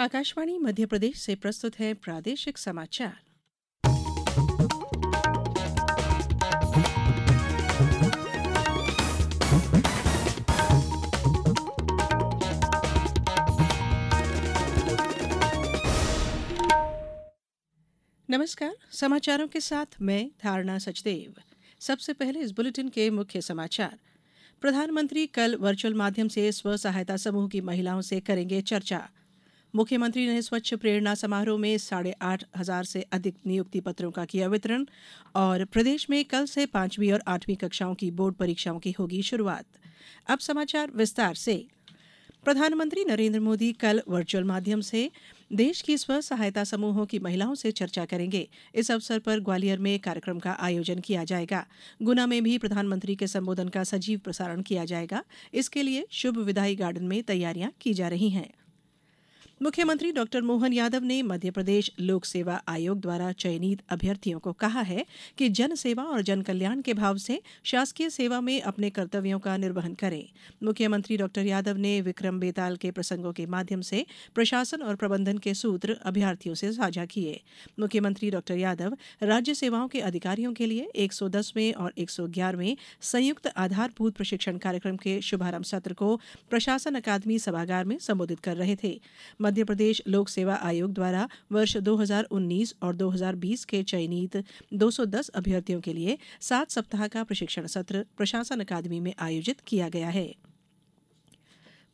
आकाशवाणी मध्यप्रदेश से प्रस्तुत है प्रादेशिक समाचार नमस्कार समाचारों के साथ मैं धारणा सचदेव सबसे पहले इस बुलेटिन के मुख्य समाचार प्रधानमंत्री कल वर्चुअल माध्यम से स्व सहायता समूह की महिलाओं से करेंगे चर्चा मुख्यमंत्री ने स्वच्छ प्रेरणा समारोह में साढ़े आठ हजार से अधिक नियुक्ति पत्रों का किया वितरण और प्रदेश में कल से पांचवी और आठवीं कक्षाओं की बोर्ड परीक्षाओं की होगी शुरुआत अब समाचार विस्तार से प्रधानमंत्री नरेंद्र मोदी कल वर्चुअल माध्यम से देश की स्व सहायता समूहों की महिलाओं से चर्चा करेंगे इस अवसर पर ग्वालियर में कार्यक्रम का आयोजन किया जाएगा गुना में भी प्रधानमंत्री के संबोधन का सजीव प्रसारण किया जाएगा इसके लिए शुभ विदाई गार्डन में तैयारियां की जा रही हैं मुख्यमंत्री डॉ मोहन यादव ने मध्यप्रदेश लोक सेवा आयोग द्वारा चयनित अभ्यर्थियों को कहा है कि जन सेवा और जन कल्याण के भाव से शासकीय सेवा में अपने कर्तव्यों का निर्वहन करें मुख्यमंत्री डॉ यादव ने विक्रम बेताल के प्रसंगों के माध्यम से प्रशासन और प्रबंधन के सूत्र अभ्यर्थियों से साझा किए मुख्यमंत्री डॉ यादव राज्य सेवाओं के अधिकारियों के लिए एक और एक संयुक्त आधारभूत प्रशिक्षण कार्यक्रम के शुभारंभ सत्र को प्रशासन अकादमी सभागार में संबोधित कर रहे थे मध्यप्रदेश लोक सेवा आयोग द्वारा वर्ष 2019 और 2020 के चयनित 210 अभ्यर्थियों के लिए सात सप्ताह का प्रशिक्षण सत्र प्रशासन अकादमी में आयोजित किया गया है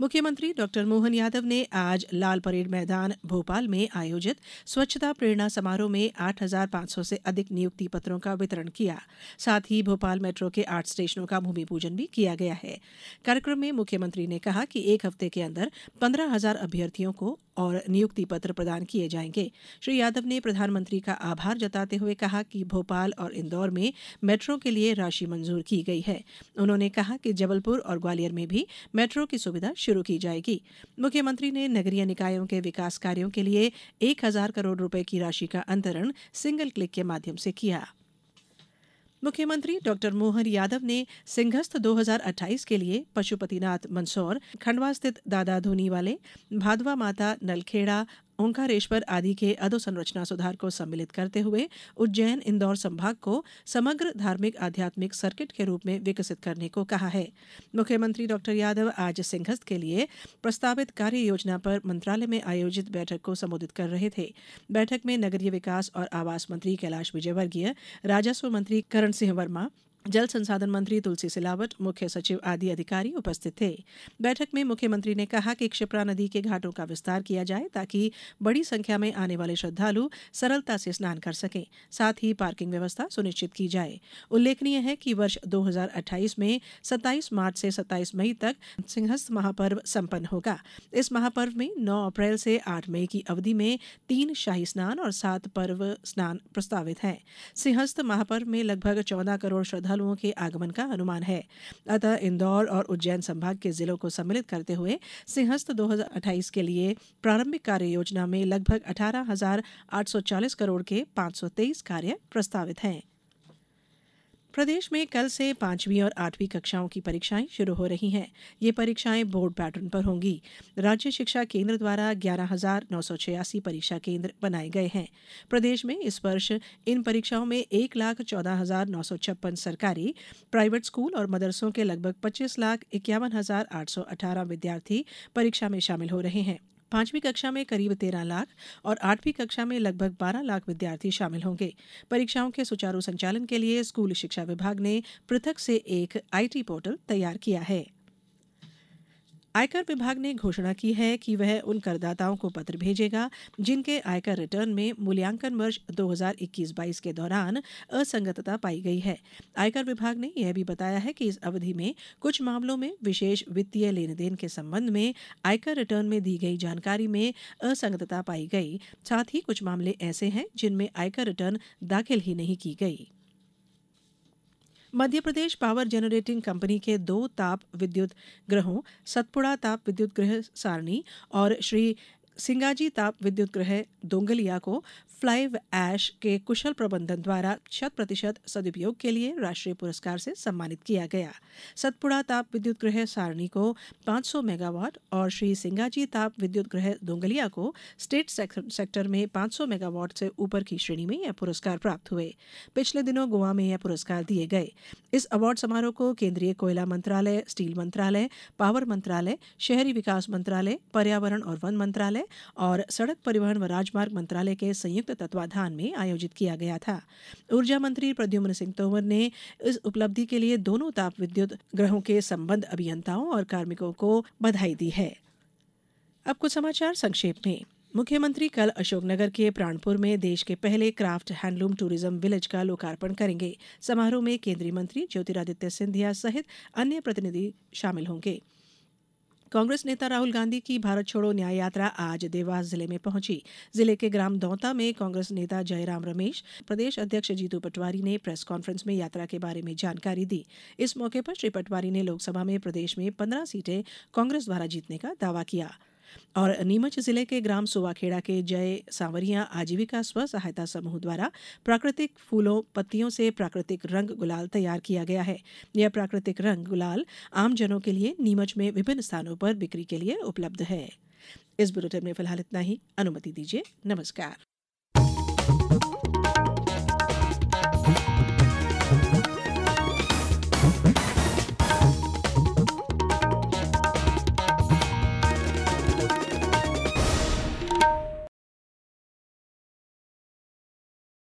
मुख्यमंत्री डॉ मोहन यादव ने आज लाल परेड मैदान भोपाल में आयोजित स्वच्छता प्रेरणा समारोह में आठ हजार पांच सौ से अधिक नियुक्ति पत्रों का वितरण किया साथ ही भोपाल मेट्रो के आठ स्टेशनों का भूमि पूजन भी किया गया है कार्यक्रम में मुख्यमंत्री ने कहा कि एक हफ्ते के अंदर पंद्रह हजार अभ्यर्थियों को और नियुक्ति पत्र प्रदान किए जाएंगे श्री यादव ने प्रधानमंत्री का आभार जताते हुए कहा कि भोपाल और इंदौर में मेट्रो के लिए राशि मंजूर की गई है उन्होंने कहा कि जबलपुर और ग्वालियर में भी मेट्रो की सुविधा शुरू की जाएगी मुख्यमंत्री ने नगरीय निकायों के विकास कार्यों के लिए एक हजार करोड़ रुपए की राशि का अंतरण सिंगल क्लिक के माध्यम से किया मुख्यमंत्री डॉ मोहन यादव ने सिंहस्थ 2028 के लिए पशुपतिनाथ मंदसौर खंडवा स्थित दादा धोनी वाले भादवा माता नलखेड़ा ओंकारेश्वर आदि के अधोसंरचना सुधार को सम्मिलित करते हुए उज्जैन इंदौर संभाग को समग्र धार्मिक आध्यात्मिक सर्किट के रूप में विकसित करने को कहा है मुख्यमंत्री डॉ यादव आज सिंहस्थ के लिए प्रस्तावित कार्य योजना पर मंत्रालय में आयोजित बैठक को संबोधित कर रहे थे बैठक में नगरीय विकास और आवास मंत्री कैलाश विजयवर्गीय राजस्व मंत्री करण सिंह वर्मा जल संसाधन मंत्री तुलसी सिलावट मुख्य सचिव आदि अधिकारी उपस्थित थे बैठक में मुख्यमंत्री ने कहा कि क्षिप्रा नदी के घाटों का विस्तार किया जाए ताकि बड़ी संख्या में आने वाले श्रद्धालु सरलता से स्नान कर सकें साथ ही पार्किंग व्यवस्था सुनिश्चित की जाए उल्लेखनीय है कि वर्ष 2028 में 27 मार्च से 27 मई तक सिंहस्थ महापर्व संपन्न होगा इस महापर्व में नौ अप्रैल से आठ मई की अवधि में तीन शाही स्नान और सात पर्व स्नान प्रस्तावित हैं सिंहस्थ महापर्व में लगभग चौदह करोड़ श्रद्धा श्रद्धालुओं के आगमन का अनुमान है अतः इंदौर और उज्जैन संभाग के जिलों को सम्मिलित करते हुए सिंहस्थ दो के लिए प्रारंभिक कार्य योजना में लगभग अठारह करोड़ के पांच कार्य प्रस्तावित हैं प्रदेश में कल से पांचवी और आठवीं कक्षाओं की परीक्षाएं शुरू हो रही हैं ये परीक्षाएं बोर्ड पैटर्न पर होंगी राज्य शिक्षा केंद्र द्वारा ग्यारह हजार नौ सौ छियासी परीक्षा केंद्र बनाए गए हैं प्रदेश में इस वर्ष इन परीक्षाओं में एक लाख चौदह हजार नौ सौ छप्पन सरकारी प्राइवेट स्कूल और मदरसों के लगभग पच्चीस लाख इक्यावन हजार आठ सौ अठारह विद्यार्थी परीक्षा में शामिल हो रहे हैं पांचवीं कक्षा में करीब तेरह लाख और आठवीं कक्षा में लगभग बारह लाख विद्यार्थी शामिल होंगे परीक्षाओं के सुचारू संचालन के लिए स्कूल शिक्षा विभाग ने पृथक से एक आईटी पोर्टल तैयार किया है आयकर विभाग ने घोषणा की है कि वह उन करदाताओं को पत्र भेजेगा जिनके आयकर रिटर्न में मूल्यांकन वर्ष 2021 22 के दौरान असंगतता पाई गई है आयकर विभाग ने यह भी बताया है कि इस अवधि में कुछ मामलों में विशेष वित्तीय लेन देन के संबंध में आयकर रिटर्न में दी गई जानकारी में असंगतता पाई गई साथ ही कुछ मामले ऐसे हैं जिनमें आयकर रिटर्न दाखिल ही नहीं की गई मध्यप्रदेश पावर जनरेटिंग कंपनी के दो ताप विद्युत गृहों सतपुड़ा ताप विद्युत गृह सारणी और श्री सिंगाजी ताप विद्युत गृह दोंगलिया को फ्लाइव एश के कुशल प्रबंधन द्वारा शत प्रतिशत सदुपयोग के लिए राष्ट्रीय पुरस्कार से सम्मानित किया गया सतपुड़ा ताप विद्युत गृह सारणी को 500 मेगावाट और श्री सिंगाजी ताप विद्युत गृह दोंगलिया को स्टेट सेक्टर में 500 मेगावाट से ऊपर की श्रेणी में यह पुरस्कार प्राप्त हुए पिछले दिनों गोवा में यह पुरस्कार दिए गए इस अवार्ड समारोह को केंद्रीय कोयला मंत्रालय स्टील मंत्रालय पावर मंत्रालय शहरी विकास मंत्रालय पर्यावरण और वन मंत्रालय है और सड़क परिवहन व राजमार्ग मंत्रालय के संयुक्त तत्वाधान में आयोजित किया गया था ऊर्जा मंत्री प्रद्युम्न सिंह तोमर ने इस उपलब्धि के लिए दोनों ताप विद्युत ग्रहों के संबंध अभियंताओं और कार्मिकों को बधाई दी है अब कुछ समाचार संक्षेप में मुख्यमंत्री कल अशोकनगर के प्राणपुर में देश के पहले क्राफ्ट हैंडलूम टूरिज्म विलेज का लोकार्पण करेंगे समारोह में केंद्रीय मंत्री ज्योतिरादित्य सिंधिया सहित अन्य प्रतिनिधि शामिल होंगे कांग्रेस नेता राहुल गांधी की भारत छोड़ो न्याय यात्रा आज देवास जिले में पहुंची जिले के ग्राम दौता में कांग्रेस नेता जयराम रमेश प्रदेश अध्यक्ष जीतू पटवारी ने प्रेस कॉन्फ्रेंस में यात्रा के बारे में जानकारी दी इस मौके पर श्री पटवारी ने लोकसभा में प्रदेश में पंद्रह सीटें कांग्रेस द्वारा जीतने का दावा किया और नीमच जिले के ग्राम सुवाखेड़ा के जय सांवरिया आजीविका स्व सहायता समूह द्वारा प्राकृतिक फूलों पत्तियों से प्राकृतिक रंग गुलाल तैयार किया गया है यह प्राकृतिक रंग गुलाल आमजनों के लिए नीमच में विभिन्न स्थानों पर बिक्री के लिए उपलब्ध है इस बुलेटिन में फिलहाल इतना ही अनुमति दीजिए नमस्कार